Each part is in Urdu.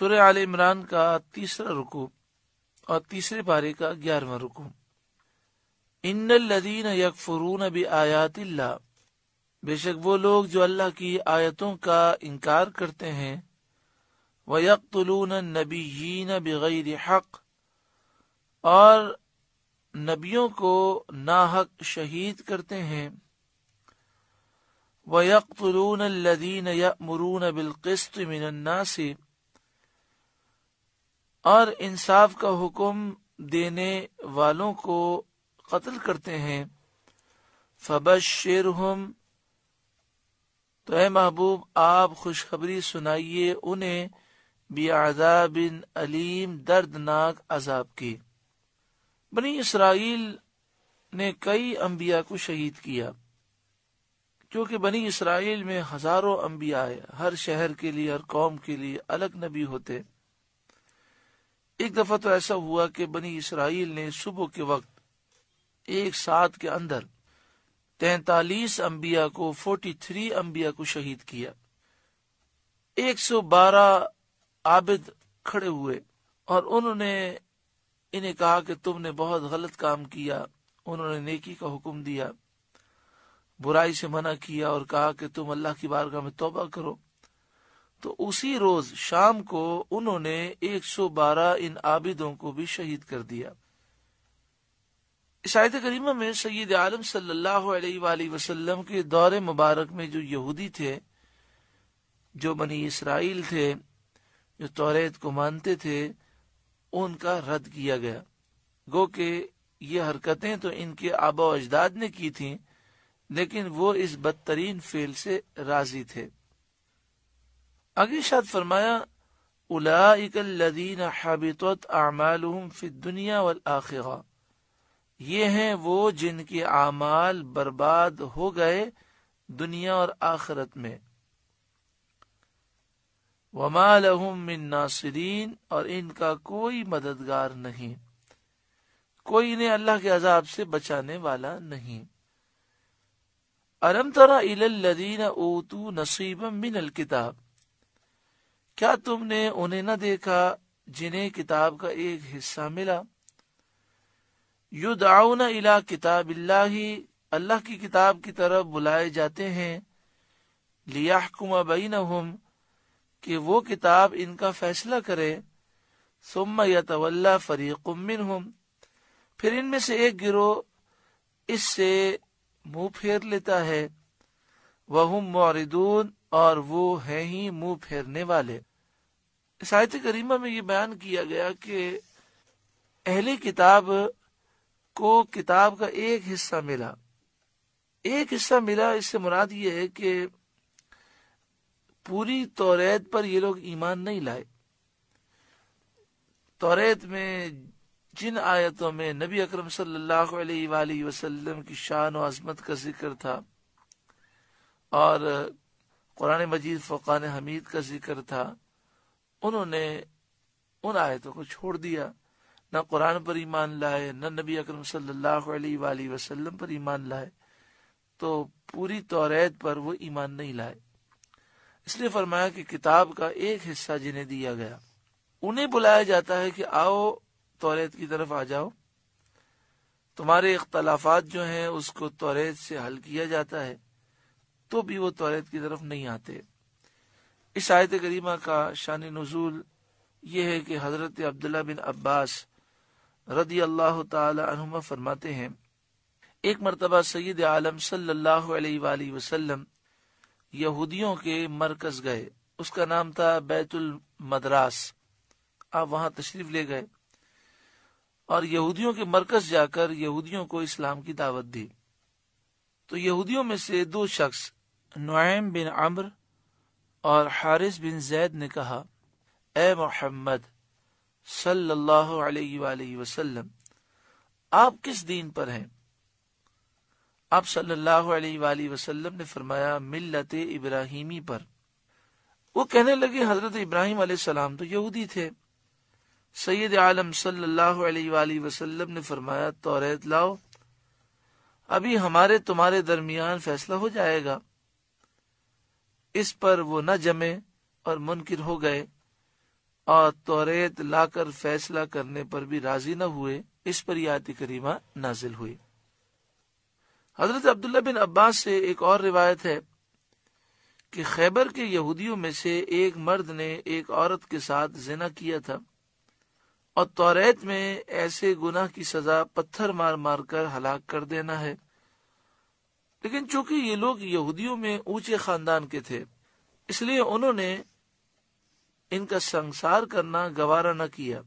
سورہ آل عمران کا تیسرا رکو اور تیسرے پارے کا گیارہواں رکو ان الدین یکفرون فرون آیات اللہ بے شک وہ لوگ جو اللہ کی آیتوں کا انکار کرتے ہیں وہ یکلون نبی بغیر حق اور نبیوں کو ناحق شہید کرتے ہیں وہ یکلون الدین یق مرون بالقست من سے اور انصاف کا حکم دینے والوں کو قتل کرتے ہیں فبشرہم تو اے محبوب آپ خوشخبری سنائیے انہیں بعذاب علیم دردناک عذاب کی بنی اسرائیل نے کئی انبیاء کو شہید کیا کیونکہ بنی اسرائیل میں ہزاروں امبیا ہر شہر کے لیے ہر قوم کے لیے الگ نبی ہوتے ایک دفعہ تو ایسا ہوا کہ بنی اسرائیل نے صبح کے وقت ایک ساتھ کے اندر تینتالیس امبیا کو فورٹی تھری امبیا کو شہید کیا ایک سو بارہ عابد کھڑے ہوئے اور انہوں نے انہیں کہا کہ تم نے بہت غلط کام کیا انہوں نے نیکی کا حکم دیا برائی سے منع کیا اور کہا کہ تم اللہ کی بارگاہ میں توبہ کرو تو اسی روز شام کو انہوں نے ایک سو بارہ ان عابدوں کو بھی شہید کر دیا عیسائیت کریمہ میں سید عالم صلی اللہ علیہ وآلہ وسلم کے دور مبارک میں جو یہودی تھے جو بنی اسرائیل تھے جو توریت کو مانتے تھے ان کا رد کیا گیا گو کہ یہ حرکتیں تو ان کے آبا و اجداد نے کی تھیں لیکن وہ اس بدترین فعل سے راضی تھے آگے شاد فرمایا فی والآخرہ یہ ہیں وہ جن کے اعمال برباد ہو گئے دنیا اور آخرت میں وما لهم من ناصرین اور ان کا کوئی مددگار نہیں کوئی انہیں اللہ کے عذاب سے بچانے والا نہیں الم طرح ال اوتو نصیب من الکتاب کیا تم نے انہیں نہ دیکھا جنہیں کتاب کا ایک حصہ ملا یو داؤن الا کتاب اللہ اللہ کی کتاب کی طرف بلائے جاتے ہیں لیا کم کہ وہ کتاب ان کا فیصلہ کرے ثم یا فریق منہم ہوں پھر ان میں سے ایک گروہ اس سے منہ پھیر لیتا ہے وہ ہوں موردون اور وہ ہیں ہی منہ پھیرنے والے سایت کریمہ میں یہ بیان کیا گیا کہ اہل کتاب کو کتاب کا ایک حصہ ملا ایک حصہ ملا اس سے مراد یہ ہے کہ پوری توریت پر یہ لوگ ایمان نہیں لائے توریت میں جن آیتوں میں نبی اکرم صلی اللہ علیہ وآلہ وسلم کی شان و عظمت کا ذکر تھا اور قرآن مجید فقان حمید کا ذکر تھا انہوں نے ان آیتوں کو چھوڑ دیا نہ قرآن پر ایمان لائے نہ نبی اکرم صلی اللہ علیہ وآلہ وسلم پر ایمان لائے تو پوری توریت پر وہ ایمان نہیں لائے اس لیے فرمایا کہ کتاب کا ایک حصہ جنہیں دیا گیا انہیں بلایا جاتا ہے کہ آؤ توریت کی طرف آ جاؤ تمہارے اختلافات جو ہیں اس کو توریت سے حل کیا جاتا ہے تو بھی وہ توریت کی طرف نہیں آتے اس آیت کریمہ کا شان نزول یہ ہے کہ حضرت عبداللہ بن عباس رضی اللہ تعالی عنہما فرماتے ہیں ایک مرتبہ سید عالم صلی اللہ علیہ وآلہ وسلم یہودیوں کے مرکز گئے اس کا نام تھا بیت المدراس آپ وہاں تشریف لے گئے اور یہودیوں کے مرکز جا کر یہودیوں کو اسلام کی دعوت دی تو یہودیوں میں سے دو شخص نعیم بن عمر اور حارث بن زید نے کہا اے محمد صلی اللہ علیہ وآلہ وسلم آپ کس دین پر ہیں آپ صلی اللہ علیہ وآلہ وسلم نے فرمایا ملت ابراہیمی پر وہ کہنے لگے حضرت ابراہیم علیہ السلام تو یہودی تھے سید عالم صلی اللہ علیہ وآلہ وسلم نے فرمایا توریت لاؤ ابھی ہمارے تمہارے درمیان فیصلہ ہو جائے گا اس پر وہ نہ جمے اور منکر ہو گئے اور توریت لا کر فیصلہ کرنے پر بھی راضی نہ ہوئے اس پر یہ آیت کریمہ نازل ہوئی حضرت عبداللہ بن عباس سے ایک اور روایت ہے کہ خیبر کے یہودیوں میں سے ایک مرد نے ایک عورت کے ساتھ زنا کیا تھا اور توریت میں ایسے گناہ کی سزا پتھر مار مار کر ہلاک کر دینا ہے لیکن چونکہ یہ لوگ یہودیوں میں اونچے خاندان کے تھے اس لیے انہوں نے ان کا سنسار کرنا گوارا نہ کیا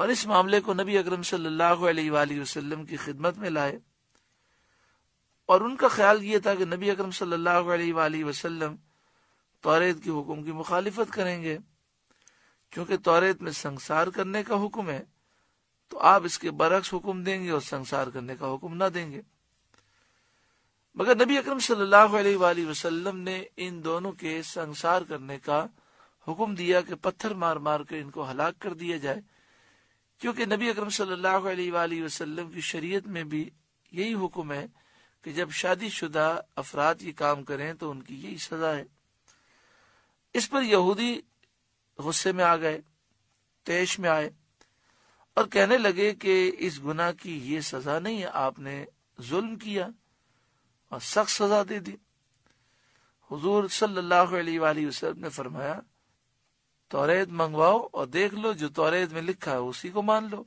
اور اس معاملے کو نبی اکرم صلی اللہ علیہ وآلہ وسلم کی خدمت میں لائے اور ان کا خیال یہ تھا کہ نبی اکرم صلی اللہ علیہ وآلہ وسلم توریت کے حکم کی مخالفت کریں گے چونکہ توریت میں سنسار کرنے کا حکم ہے تو آپ اس کے برعکس حکم دیں گے اور سنسار کرنے کا حکم نہ دیں گے مگر نبی اکرم صلی اللہ علیہ وآلہ وسلم نے ان دونوں کے سنسار کرنے کا حکم دیا کہ پتھر مار مار کر ان کو ہلاک کر دیا جائے کیونکہ نبی اکرم صلی اللہ علیہ وآلہ وسلم کی شریعت میں بھی یہی حکم ہے کہ جب شادی شدہ افراد یہ کام کریں تو ان کی یہی سزا ہے اس پر یہودی غصے میں آ گئے تیش میں آئے اور کہنے لگے کہ اس گناہ کی یہ سزا نہیں ہے آپ نے ظلم کیا اور سخت سزا دے دی حضور صلی اللہ علیہ وآلہ وسلم نے فرمایا توریت منگواؤ اور دیکھ لو جو توریت میں لکھا ہے اسی کو مان لو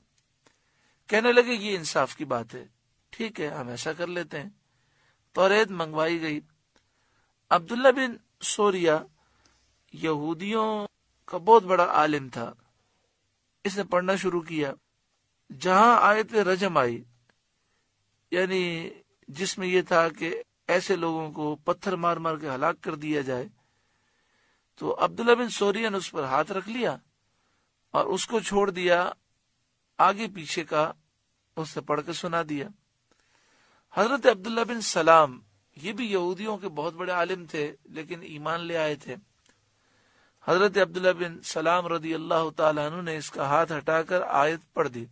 کہنے لگے یہ انصاف کی بات ہے ٹھیک ہے ہم ایسا کر لیتے ہیں توریت منگوائی گئی عبداللہ بن سوریا یہودیوں کا بہت بڑا عالم تھا اس نے پڑھنا شروع کیا جہاں آیت رجم آئی یعنی جس میں یہ تھا کہ ایسے لوگوں کو پتھر مار مار کے ہلاک کر دیا جائے تو عبداللہ بن سوریا نے اس اس اس پر ہاتھ رکھ لیا اور کو چھوڑ دیا دیا آگے پیچھے کا سے پڑھ کے سنا حضرت عبداللہ بن سلام یہ بھی یہودیوں کے بہت بڑے عالم تھے لیکن ایمان لے آئے تھے حضرت عبداللہ بن سلام رضی اللہ تعالیٰ عنہ نے اس کا ہاتھ ہٹا کر آیت پڑھ دی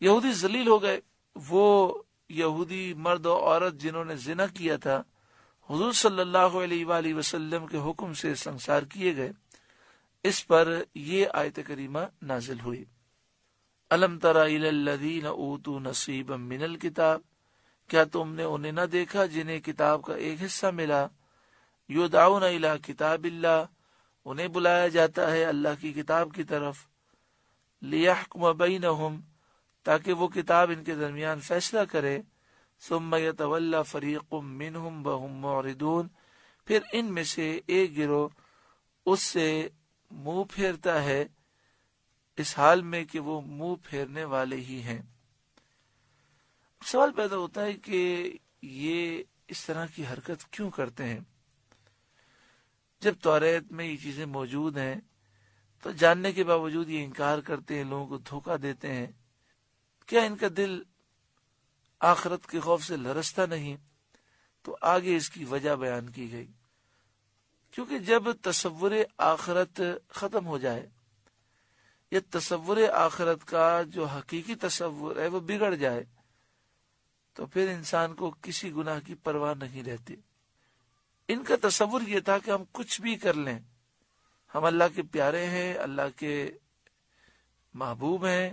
یہودی ذلیل ہو گئے وہ یہودی مرد و عورت جنہوں نے زنا کیا تھا حضور صلی اللہ علیہ وآلہ وسلم کے حکم سے سنسار کیے گئے اس پر یہ آیت کریمہ نازل ہوئی علم ترا الذین اوتوا نصیبا من الکتاب کیا تم نے انہیں نہ دیکھا جنہیں کتاب کا ایک حصہ ملا یدعون الی کتاب اللہ انہیں بلایا جاتا ہے اللہ کی کتاب کی طرف لیحکم بینہم تاکہ وہ کتاب ان کے درمیان فیصلہ کرے سم وهم بہم اور ان میں سے ایک گروہ اس سے منہ پھیرتا ہے اس حال میں کہ وہ منہ پھیرنے والے ہی ہیں سوال پیدا ہوتا ہے کہ یہ اس طرح کی حرکت کیوں کرتے ہیں جب توریت میں یہ چیزیں موجود ہیں تو جاننے کے باوجود یہ انکار کرتے ہیں لوگوں کو دھوکہ دیتے ہیں کیا ان کا دل آخرت کے خوف سے لرستا نہیں تو آگے اس کی وجہ بیان کی گئی کیونکہ جب تصور آخرت ختم ہو جائے یا تصور آخرت کا جو حقیقی تصور ہے وہ بگڑ جائے تو پھر انسان کو کسی گناہ کی پرواہ نہیں رہتی ان کا تصور یہ تھا کہ ہم کچھ بھی کر لیں ہم اللہ کے پیارے ہیں اللہ کے محبوب ہیں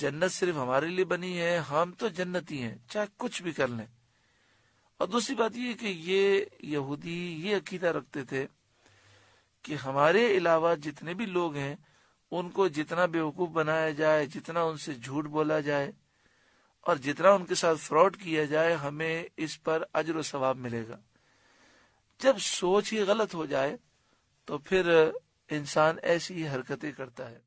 جنت صرف ہمارے لیے بنی ہے ہم تو جنتی ہیں چاہے کچھ بھی کر لیں اور دوسری بات یہ کہ یہ یہودی یہ عقیدہ رکھتے تھے کہ ہمارے علاوہ جتنے بھی لوگ ہیں ان کو جتنا بیوقوف بنایا جائے جتنا ان سے جھوٹ بولا جائے اور جتنا ان کے ساتھ فراڈ کیا جائے ہمیں اس پر اجر و ثواب ملے گا جب سوچ ہی غلط ہو جائے تو پھر انسان ایسی ہی حرکتیں کرتا ہے